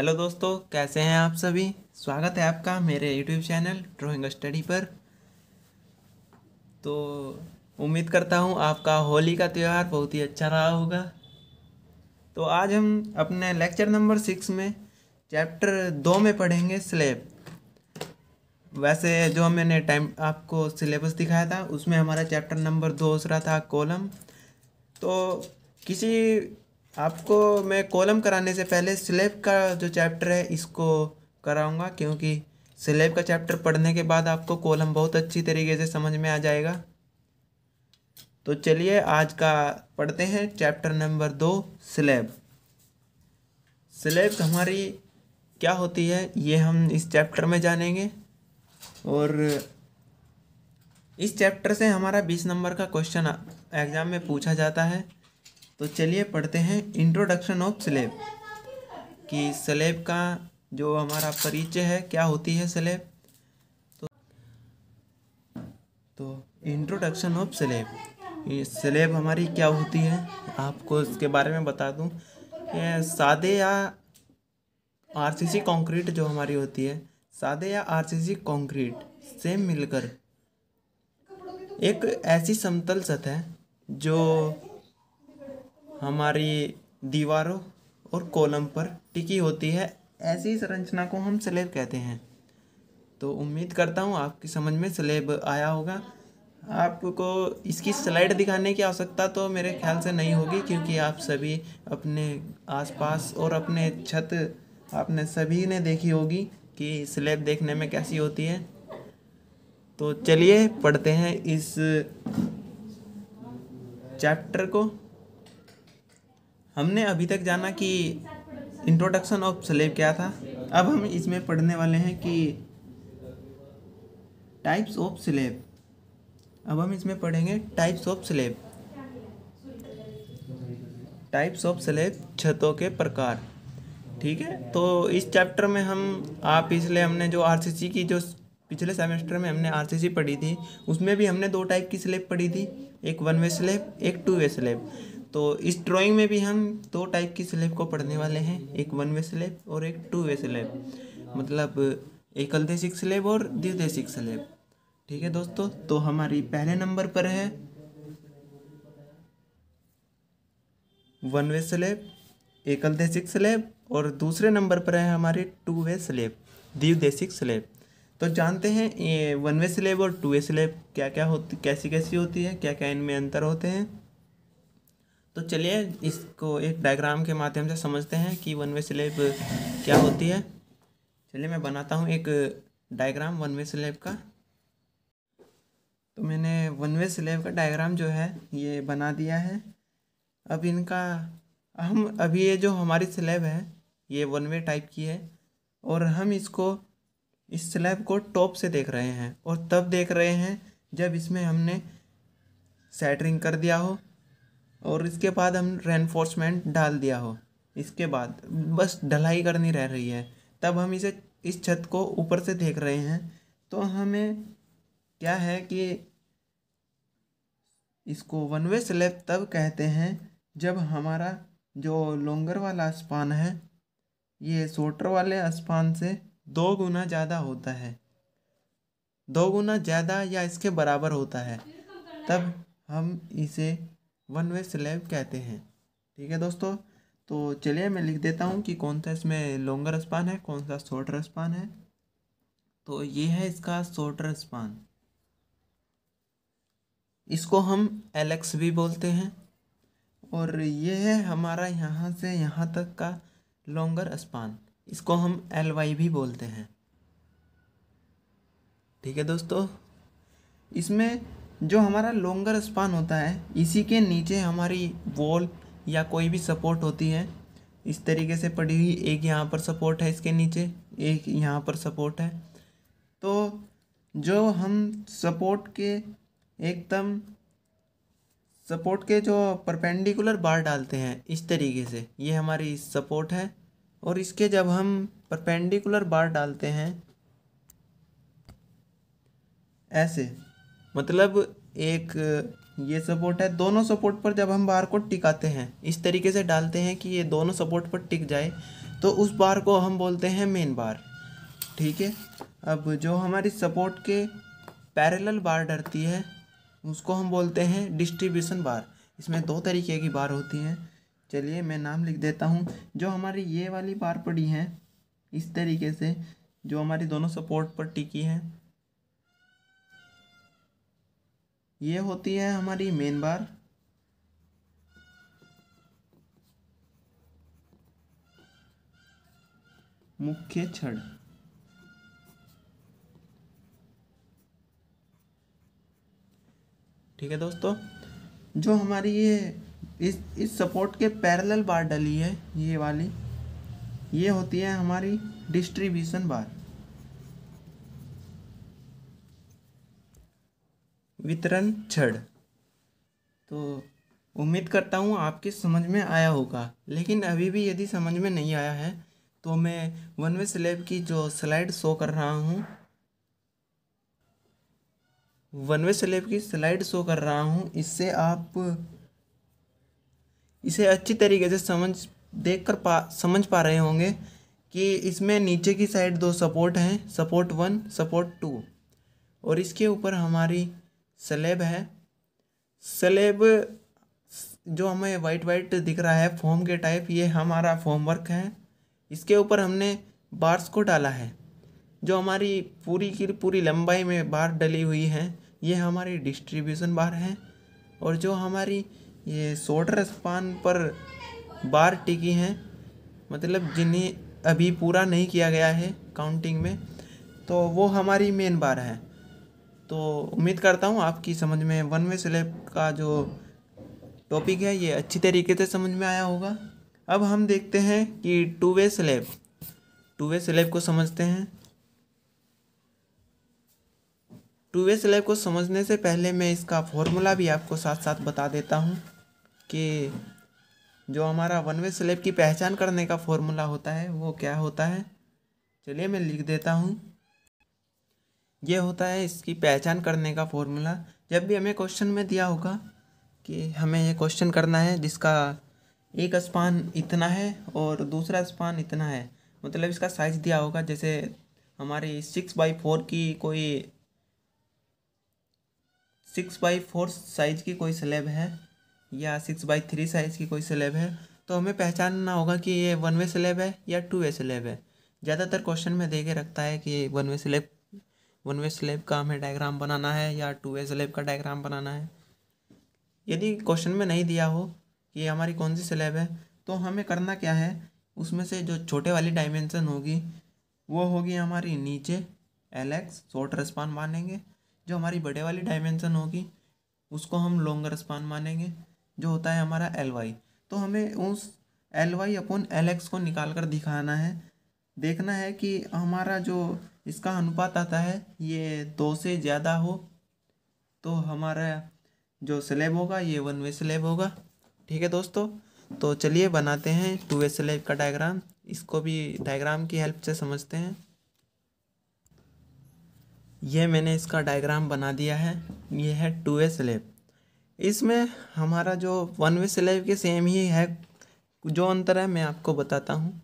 hello दोस्तों कैसे हैं आप सभी स्वागत है आपका मेरे यूट्यूब चैनल ड्राइंग स्टडी पर तो उम्मीद करता हूं आपका होली का त्यौहार बहुत ही अच्छा रहा होगा तो आज हम अपने लेक्चर नंबर सिक्स में चैप्टर दो में पढ़ेंगे स्लेब वैसे जो मैंने टाइम आपको सिलेबस दिखाया था उसमें हमारा चैप्टर नंबर दो उस रहा था कॉलम तो किसी आपको मैं कॉलम कराने से पहले स्लेब का जो चैप्टर है इसको कराऊंगा क्योंकि स्लेब का चैप्टर पढ़ने के बाद आपको कॉलम बहुत अच्छी तरीके से समझ में आ जाएगा तो चलिए आज का पढ़ते हैं चैप्टर नंबर दो स्लेब स्लेब हमारी क्या होती है ये हम इस चैप्टर में जानेंगे और इस चैप्टर से हमारा बीस नंबर का क्वेश्चन एग्ज़ाम में पूछा जाता है तो चलिए पढ़ते हैं इंट्रोडक्शन ऑफ स्लेब कि स्लेब का जो हमारा परिचय है क्या होती है स्लेब तो तो इंट्रोडक्शन ऑफ स्लेब स्लेब हमारी क्या होती है आपको इसके बारे में बता दूँ सादे या आरसीसी कंक्रीट जो हमारी होती है सादे या आरसीसी कंक्रीट से मिलकर एक ऐसी समतल सतह जो हमारी दीवारों और कॉलम पर टिकी होती है ऐसी संरचना को हम स्लेब कहते हैं तो उम्मीद करता हूँ आपकी समझ में स्लेब आया होगा आपको इसकी स्लाइड दिखाने की आवश्यकता तो मेरे ख्याल से नहीं होगी क्योंकि आप सभी अपने आसपास और अपने छत आपने सभी ने देखी होगी कि स्लेब देखने में कैसी होती है तो चलिए पढ़ते हैं इस चैप्टर को हमने अभी तक जाना कि इंट्रोडक्शन ऑफ स्लेव क्या था अब हम इसमें पढ़ने वाले हैं कि टाइप्स ऑफ स्लेब अब हम इसमें पढ़ेंगे types of slab types of slab छतों के प्रकार ठीक है तो इस चैप्टर में हम आप पिछले हमने जो आरसीसी की जो पिछले सेमेस्टर में हमने आरसीसी पढ़ी थी उसमें भी हमने दो टाइप की स्लेब पढ़ी थी एक वन वे स्लेब एक टू वे स्लेब तो इस ड्राइंग में भी हम दो टाइप की स्लेब को पढ़ने वाले हैं एक वन वे स्लेब और एक टू वे स्लेब मतलब एकल देशिक स्लेब और द्विदेशिक स्लेब ठीक है दोस्तों तो हमारी पहले नंबर पर है वन वे स्लेब एकल देशिक स्लेब और दूसरे नंबर पर है हमारी टू वे स्लेब द्विदेशिक स्लेब तो जानते हैं ये वन वे स्लेब और टू वे स्लेब क्या क्या होती कैसी कैसी होती है क्या क्या इनमें अंतर होते हैं तो चलिए इसको एक डायग्राम के माध्यम से समझते हैं कि वन वे स्लेब क्या होती है चलिए मैं बनाता हूँ एक डायग्राम वन वे स्लेब का तो मैंने वन वे स्लेब का डायग्राम जो है ये बना दिया है अब इनका हम अभी ये जो हमारी स्लेब है ये वन वे टाइप की है और हम इसको इस स्लेब को टॉप से देख रहे हैं और तब देख रहे हैं जब इसमें हमने सेटरिंग कर दिया हो और इसके बाद हम रेनफोर्समेंट डाल दिया हो इसके बाद बस ढलाई करनी रह रही है तब हम इसे इस छत को ऊपर से देख रहे हैं तो हमें क्या है कि इसको वन वे स्लैब तब कहते हैं जब हमारा जो लोंगर वाला स्पान है ये सोटर वाले स्पान से दो गुना ज़्यादा होता है दो गुना ज़्यादा या इसके बराबर होता है तब हम इसे वन वे स्लैब कहते हैं ठीक है दोस्तों तो चलिए मैं लिख देता हूँ कि कौन सा इसमें लॉन्गर स्पान है कौन सा शॉर्टर स्पान है तो ये है इसका शॉर्टर स्पान इसको हम एलेक्स भी बोलते हैं और ये है हमारा यहाँ से यहाँ तक का लॉन्गर स्पान इसको हम एल वाई भी बोलते हैं ठीक है दोस्तों इसमें जो हमारा लॉन्गर स्पान होता है इसी के नीचे हमारी वॉल या कोई भी सपोर्ट होती है इस तरीके से पड़ी हुई एक यहाँ पर सपोर्ट है इसके नीचे एक यहाँ पर सपोर्ट है तो जो हम सपोर्ट के एकदम सपोर्ट के जो परपेंडिकुलर बार डालते हैं इस तरीके से ये हमारी सपोर्ट है और इसके जब हम परपेंडिकुलर बार डालते हैं ऐसे मतलब एक ये सपोर्ट है दोनों सपोर्ट पर जब हम बार को टिकाते हैं इस तरीके से डालते हैं कि ये दोनों सपोर्ट पर टिक जाए तो उस बार को हम बोलते हैं मेन बार ठीक है अब जो हमारी सपोर्ट के पैरेलल बार डरती है उसको हम बोलते हैं डिस्ट्रीब्यूशन बार इसमें दो तरीके की बार होती हैं चलिए मैं नाम लिख देता हूँ जो हमारी ये वाली बार पड़ी हैं इस तरीके से जो हमारी दोनों सपोर्ट पर टिकी हैं ये होती है हमारी मेन बार मुख्य छड़ ठीक है दोस्तों जो हमारी ये इस इस सपोर्ट के पैरेलल बार डली है ये वाली ये होती है हमारी डिस्ट्रीब्यूशन बार वितरण छड़ तो उम्मीद करता हूँ आपके समझ में आया होगा लेकिन अभी भी यदि समझ में नहीं आया है तो मैं वन वे स्लेब की जो स्लाइड शो कर रहा हूँ वन वे स्लेब की स्लाइड शो कर रहा हूँ इससे आप इसे अच्छी तरीके से समझ देख कर पा समझ पा रहे होंगे कि इसमें नीचे की साइड दो सपोर्ट हैं सपोर्ट वन सपोर्ट टू और इसके ऊपर हमारी स्लेब है स्लेब जो हमें वाइट वाइट दिख रहा है फोम के टाइप ये हमारा फोमवर्क वर्क है इसके ऊपर हमने बार्स को डाला है जो हमारी पूरी की पूरी लंबाई में बार डली हुई है ये हमारी डिस्ट्रीब्यूशन बार है और जो हमारी ये शोल्डर स्पान पर बार टिकी हैं मतलब जिन्हें अभी पूरा नहीं किया गया है काउंटिंग में तो वो हमारी मेन बार है तो उम्मीद करता हूँ आपकी समझ में वन वे स्लेब का जो टॉपिक है ये अच्छी तरीके से समझ में आया होगा अब हम देखते हैं कि two way slab two way slab को समझते हैं टू वे स्लेब को समझने से पहले मैं इसका फॉर्मूला भी आपको साथ साथ बता देता हूँ कि जो हमारा वन वे स्लेब की पहचान करने का फॉर्मूला होता है वो क्या होता है चलिए मैं लिख देता हूँ ये होता है इसकी पहचान करने का फॉर्मूला जब भी हमें क्वेश्चन में दिया होगा कि हमें ये क्वेश्चन करना है जिसका एक स्पान इतना है और दूसरा स्पान इतना है मतलब इसका साइज दिया होगा जैसे हमारी सिक्स बाई फोर की कोई सिक्स बाई फोर साइज की कोई स्लेब है या सिक्स बाई थ्री साइज़ की कोई स्लेब है तो हमें पहचानना होगा कि ये वन वे स्लेब है या टू वे स्लेब है ज़्यादातर क्वेश्चन में दे के रखता है कि one way slab one way slab का हमें डायग्राम बनाना है या टू वे स्लेब का डायग्राम बनाना है यदि क्वेश्चन में नहीं दिया हो कि हमारी कौन सी स्लेब है तो हमें करना क्या है उसमें से जो छोटे वाली डायमेंशन होगी वो होगी हमारी नीचे एल एक्स शॉर्ट रिस्पान मानेंगे जो हमारी बड़े वाली डायमेंशन होगी उसको हम लॉन्ग रिस्पान मानेंगे जो होता है हमारा एल वाई तो हमें उस L Y upon L X को निकाल कर दिखाना है देखना है कि हमारा जो इसका अनुपात आता है ये दो से ज़्यादा हो तो हमारा जो स्लेब होगा ये वन वे स्लेब होगा ठीक है दोस्तों तो चलिए बनाते हैं टू वे स्लेब का डायग्राम इसको भी डायग्राम की हेल्प से समझते हैं यह मैंने इसका डायग्राम बना दिया है ये है टू वे स्लेब इसमें हमारा जो वन वे स्लेब के सेम ही है जो अंतर है मैं आपको बताता हूँ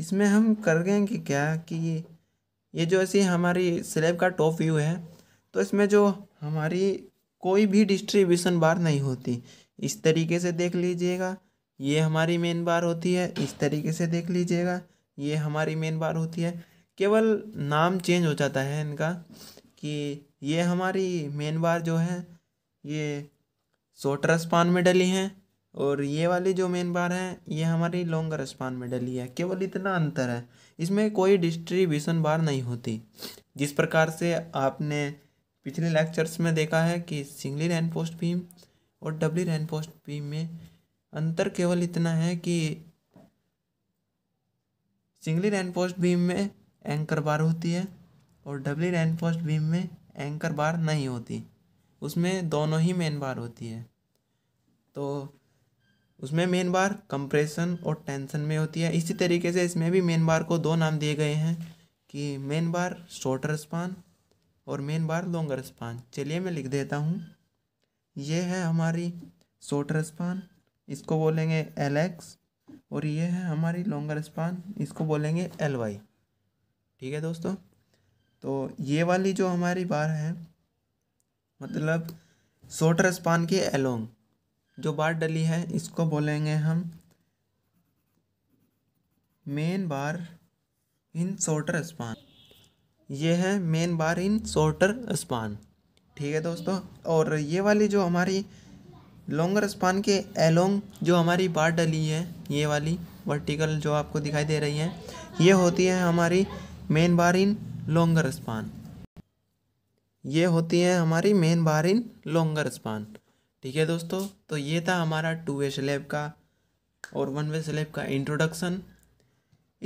इसमें हम करेंगे क्या कि ये जो ऐसी हमारी स्लेब का टॉप व्यू है तो इसमें जो हमारी कोई भी डिस्ट्रीब्यूशन बार नहीं होती इस तरीके से देख लीजिएगा ये हमारी मेन बार होती है इस तरीके से देख लीजिएगा ये हमारी मेन बार होती है केवल नाम चेंज हो जाता है इनका कि ये हमारी मेन बार जो है ये सोटरस स्पान में डली हैं और ये वाली जो मेन बार है ये हमारी लॉन्गर स्पान में डली है केवल इतना अंतर है इसमें कोई डिस्ट्रीब्यूशन बार नहीं होती जिस प्रकार से आपने पिछले लेक्चर्स में देखा है कि सिंगली रैन पोस्ट बीम और डबली रैन पोस्ट बीम में अंतर केवल इतना है कि सिंगली रैन पोस्ट बीम में एंकर बार होती है और डबली रैन पोस्ट बीम में एंकर बार नहीं होती उसमें दोनों ही मेन बार होती है तो उसमें मेन बार कंप्रेशन और टेंशन में होती है इसी तरीके से इसमें भी मेन बार को दो नाम दिए गए हैं कि मेन बार शॉर्टर स्पान और मेन बार लॉन्गर स्पान चलिए मैं लिख देता हूँ ये है हमारी शॉर्टर स्पान इसको बोलेंगे एल एक्स और ये है हमारी लॉन्गर स्पान इसको बोलेंगे एल वाई ठीक है दोस्तों तो ये वाली जो हमारी बार है मतलब शॉर्टर स्पान की एलोंग जो बार डली है इसको बोलेंगे हम main bar in shorter span ये है main bar in shorter span ठीक है दोस्तों और ये वाली जो हमारी लॉन्गर स्पान के एलोंग जो हमारी बार डली है ये वाली वर्टिकल जो आपको दिखाई दे रही है ये होती है हमारी main bar in longer span ये होती है हमारी main bar in longer span ठीक है दोस्तों तो ये था हमारा टू वे स्लेब का और वन वे स्लेब का इंट्रोडक्शन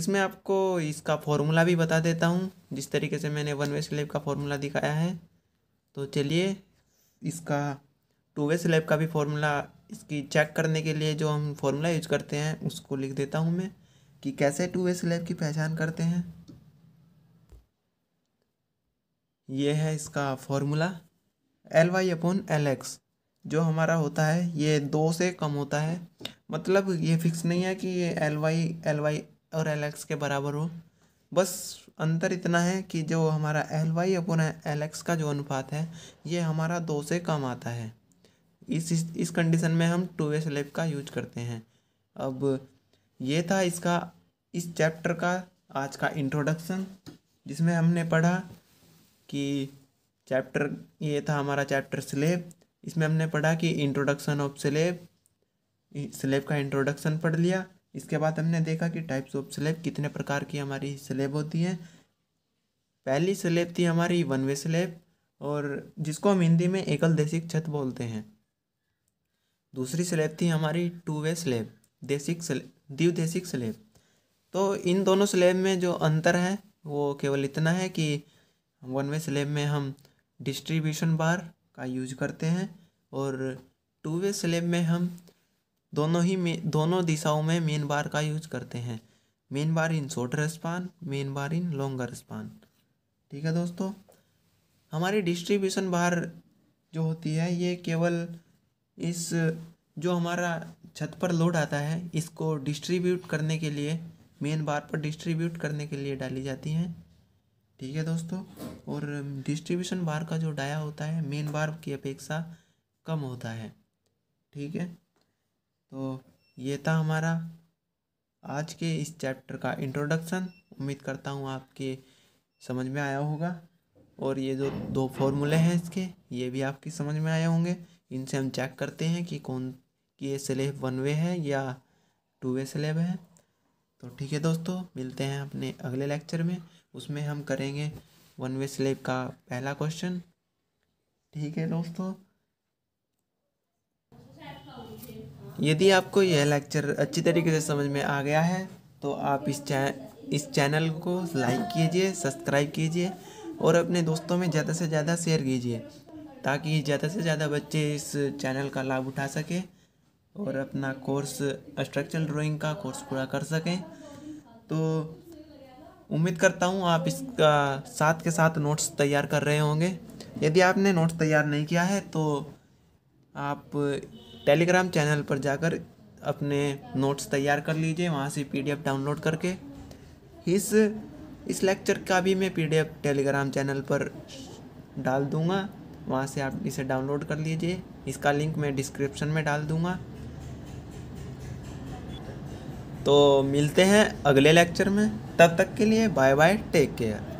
इसमें आपको इसका फॉर्मूला भी बता देता हूँ जिस तरीके से मैंने वन वे स्लेब का फॉर्मूला दिखाया है तो चलिए इसका टू वे स्लेब का भी फॉर्मूला इसकी चेक करने के लिए जो हम फॉर्मूला यूज करते हैं उसको लिख देता हूँ मैं कि कैसे टू वे स्लेब की पहचान करते हैं ये है इसका formula L Y upon L X जो हमारा होता है ये दो से कम होता है मतलब ये फिक्स नहीं है कि ये एल वाई एल वाई और एल एक्स के बराबर हो बस अंतर इतना है कि जो हमारा L Y upon L X का जो अनुपात है ये हमारा दो से कम आता है इस इस कंडीशन में हम टू वे स्लेब का यूज करते हैं अब ये था इसका इस चैप्टर का आज का इंट्रोडक्शन जिसमें हमने पढ़ा कि चैप्टर ये था हमारा चैप्टर स्लेब इसमें हमने पढ़ा कि इंट्रोडक्शन ऑफ स्लेब स्लेब का इंट्रोडक्शन पढ़ लिया इसके बाद हमने देखा कि टाइप्स ऑफ स्लेब कितने प्रकार की हमारी स्लेब होती है पहली स्लेब थी हमारी वन वे स्लेब और जिसको हम हिंदी में एकल देशिक छत बोलते हैं दूसरी स्लेब थी हमारी टू वे स्लेब देशिक देशिक स्लेब तो इन दोनों स्लेब में जो अंतर है वो केवल इतना है कि वन वे स्लेब में हम डिस्ट्रीब्यूशन बार का यूज करते हैं और टू वे स्लेब में हम दोनों ही में दोनों दिशाओं में मेन बार का यूज करते हैं main bar in shorter span main bar in longer span ठीक है दोस्तों हमारी डिस्ट्रीब्यूशन बार जो होती है ये केवल इस जो हमारा छत पर लोड आता है इसको डिस्ट्रीब्यूट करने के लिए मेन बार पर डिस्ट्रीब्यूट करने के लिए डाली जाती हैं ठीक है दोस्तों और डिस्ट्रीब्यूशन बार का जो डाया होता है मेन बार की अपेक्षा कम होता है ठीक है तो ये था हमारा आज के इस चैप्टर का इंट्रोडक्शन उम्मीद करता हूँ आपके समझ में आया होगा और ये जो दो फॉर्मूले हैं इसके ये भी आपकी समझ में आए होंगे इनसे हम चेक करते हैं कि कौन कि ये स्लेब वन वे है या टू वे स्लेब है तो ठीक है दोस्तों मिलते हैं अपने अगले लेक्चर में उसमें हम करेंगे वन वे स्लेब का पहला क्वेश्चन ठीक है दोस्तों यदि आपको यह लेक्चर अच्छी तरीके से समझ में आ गया है तो आप इस चै इस चैनल को लाइक कीजिए सब्सक्राइब कीजिए और अपने दोस्तों में ज़्यादा से ज़्यादा शेयर कीजिए ताकि ज़्यादा से ज़्यादा बच्चे इस चैनल का लाभ उठा सकें और अपना कोर्स स्ट्रक्चरल ड्राइंग का कोर्स पूरा कर सकें तो उम्मीद करता हूँ आप इसका साथ के साथ नोट्स तैयार कर रहे होंगे यदि आपने नोट्स तैयार नहीं किया है तो आप टेलीग्राम चैनल पर जाकर अपने नोट्स तैयार कर लीजिए वहाँ से पी डाउनलोड करके इस इस लेक्चर का भी मैं पी टेलीग्राम चैनल पर डाल दूँगा वहाँ से आप इसे डाउनलोड कर लीजिए इसका लिंक मैं डिस्क्रिप्शन में डाल दूँगा तो मिलते हैं अगले लेक्चर में तब तक के लिए बाय बाय टेक केयर